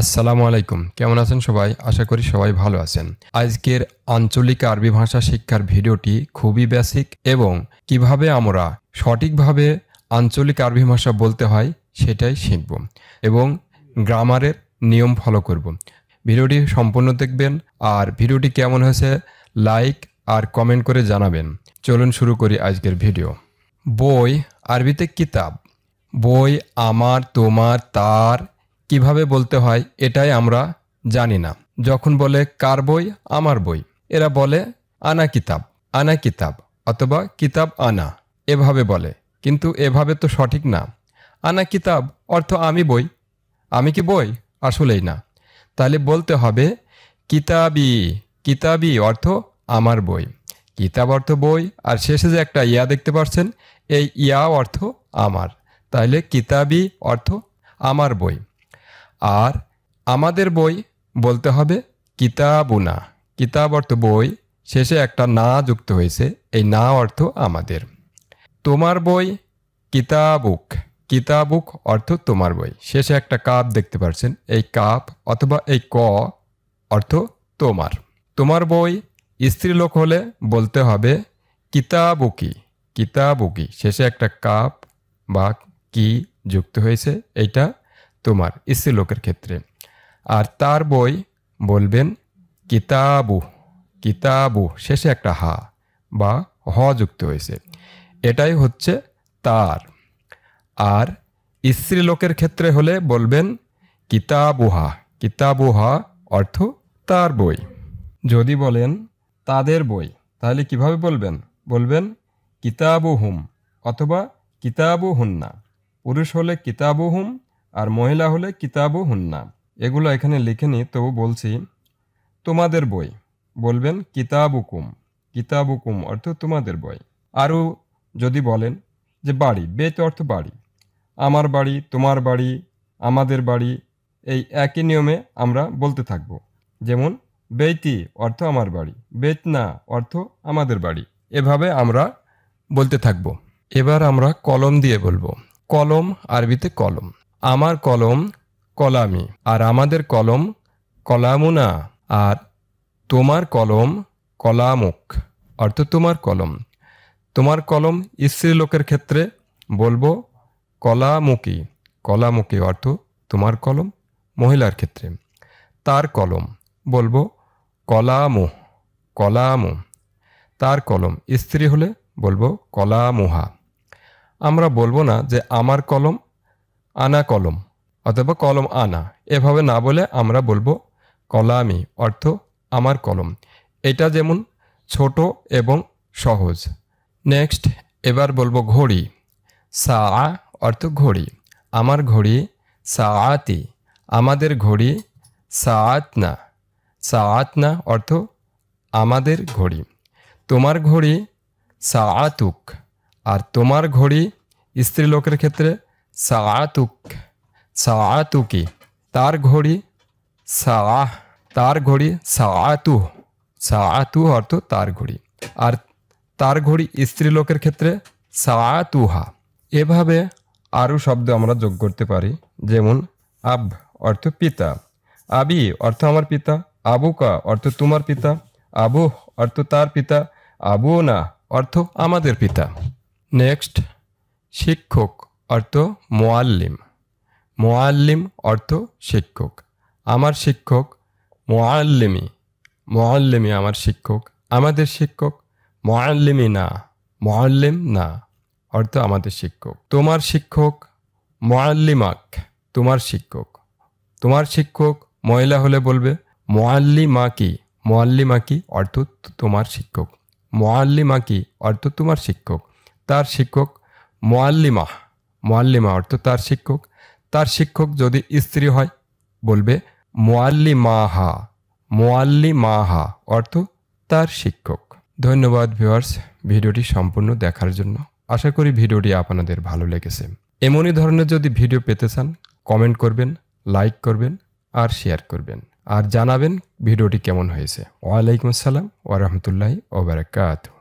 আসসালামু আলাইকুম কেমন আছেন সবাই আশা করি সবাই ভালো আছেন আজকের আঞ্চলিক আরবি ভাষা শিক্ষার ভিডিওটি খুবই বেসিক এবং কিভাবে আমরা সঠিকভাবে আঞ্চলিক আরবি ভাষা বলতে হয় সেটাই শিখব এবং গ্রামারের নিয়ম ফলো করব ভিডিওটি সম্পূর্ণ দেখবেন আর ভিডিওটি কেমন হয়েছে লাইক আর কমেন্ট করে জানাবেন চলুন শুরু করি আজকের ভিডিও বই আরবিতে কিতাব বই আমার তোমার তার কিভাবে বলতে হয় এটাই আমরা জানি না যখন বলে কার বই আমার বই এরা বলে আনা কিতাব আনা কিতাব অথবা কিতাব আনা এভাবে বলে কিন্তু এভাবে তো সঠিক না আনা কিতাব অর্থ আমি বই আমি কি বই আসলেই না তাহলে বলতে হবে কিতাবি কিতাবি অর্থ আমার বই কিতাব অর্থ বই আর শেষে যে একটা ইয়া দেখতে পাচ্ছেন এই ইয়া অর্থ আমার তাহলে কিতাবি অর্থ আমার বই আর আমাদের বই বলতে হবে কিতাবুনা কিতাব অর্থ বই শেষে একটা না যুক্ত হয়েছে এই না অর্থ আমাদের তোমার বই কিতাবুক কিতাবুক অর্থ তোমার বই শেষে একটা কাপ দেখতে পাচ্ছেন এই কাপ অথবা এই ক অর্থ তোমার তোমার বই স্ত্রীলোক হলে বলতে হবে কিতাবুকি কিতাবুকি শেষে একটা কাপ বা কি যুক্ত হয়েছে এটা তোমার স্ত্রীলোকের ক্ষেত্রে আর তার বই বলবেন কিতাবু কিতাবু শেষে একটা হা বা হ যুক্ত হয়েছে এটাই হচ্ছে তার আর স্ত্রীলোকের ক্ষেত্রে হলে বলবেন কিতাবুহা কিতাবুহা অর্থ তার বই যদি বলেন তাদের বই তাহলে কিভাবে বলবেন বলবেন কিতাবু হুম অথবা কিতাবু হুন্না পুরুষ হলে কিতাবু হুম আর মহিলা হলে কিতাবও হুন্না এগুলো এখানে লিখেনি তবু বলছি তোমাদের বই বলবেন কিতাব হুকুম অর্থ তোমাদের বই আরও যদি বলেন যে বাড়ি বেত অর্থ বাড়ি আমার বাড়ি তোমার বাড়ি আমাদের বাড়ি এই একই নিয়মে আমরা বলতে থাকব যেমন বেইতি অর্থ আমার বাড়ি বেত না অর্থ আমাদের বাড়ি এভাবে আমরা বলতে থাকব এবার আমরা কলম দিয়ে বলবো কলম আরবিতে কলম আমার কলম কলামি আর আমাদের কলম কলামুনা আর তোমার কলম কলামুক অর্থ তোমার কলম তোমার কলম লোকের ক্ষেত্রে বলবো কলামুখী কলামুখী অর্থ তোমার কলম মহিলার ক্ষেত্রে তার কলম বলবো কলামু কলামু তার কলম স্ত্রী হলে বলবো কলামুহা আমরা বলবো না যে আমার কলম আনা কলম অথবা কলম আনা এভাবে না বলে আমরা বলবো কলামি অর্থ আমার কলম এটা যেমন ছোট এবং সহজ নেক্সট এবার বলবো ঘড়ি সা অর্থ ঘড়ি আমার ঘড়ি আতি আমাদের ঘড়ি সা আতনা অর্থ আমাদের ঘড়ি তোমার ঘড়ি আতুক আর তোমার ঘড়ি স্ত্রীলোকের ক্ষেত্রে সাআতুক সাআতুকি তার ঘড়ি সাআহ তার ঘড়ি সাআতু সাআতু অর্থ তার ঘড়ি আর তার ঘড়ি স্ত্রী লোকের ক্ষেত্রে সাআতুহা এভাবে আরও শব্দ আমরা যোগ করতে পারি যেমন আব অর্থ পিতা আবি অর্থ আমার পিতা আবুকা অর্থ তোমার পিতা আবু অর্থ তার পিতা আবুনা অর্থ আমাদের পিতা নেক্সট শিক্ষক অর্থ মোয়াল্লিম মোয়াল্লিম অর্থ শিক্ষক আমার শিক্ষক মোয়াল্লিমি মোয়াল্লিমি আমার শিক্ষক আমাদের শিক্ষক মোয়াল্লিমি না মোয়াল্লিম না অর্থ আমাদের শিক্ষক তোমার শিক্ষক মোয়াল্লিমাক তোমার শিক্ষক তোমার শিক্ষক মহিলা হলে বলবে মোয়াল্লিমাকি মোয়াল্লিমাকি অর্থ তোমার শিক্ষক মোয়াল্লিমাকি অর্থ তোমার শিক্ষক তার শিক্ষক মোয়াল্লিমাহ মোয়াল্লিমা অর্থ তার শিক্ষক তার শিক্ষক যদি স্ত্রী হয় বলবে মোয়াল্লি মাহা মোয়াল্লি মাহা অর্থ তার শিক্ষক ধন্যবাদ ভিওয়ার্স ভিডিওটি সম্পূর্ণ দেখার জন্য আশা করি ভিডিওটি আপনাদের ভালো লেগেছে এমনই ধরনের যদি ভিডিও পেতে চান কমেন্ট করবেন লাইক করবেন আর শেয়ার করবেন আর জানাবেন ভিডিওটি কেমন হয়েছে ওয়ালাইকুম আসসালাম ওয়ারহমতুল্লাহ ওবরাকাতু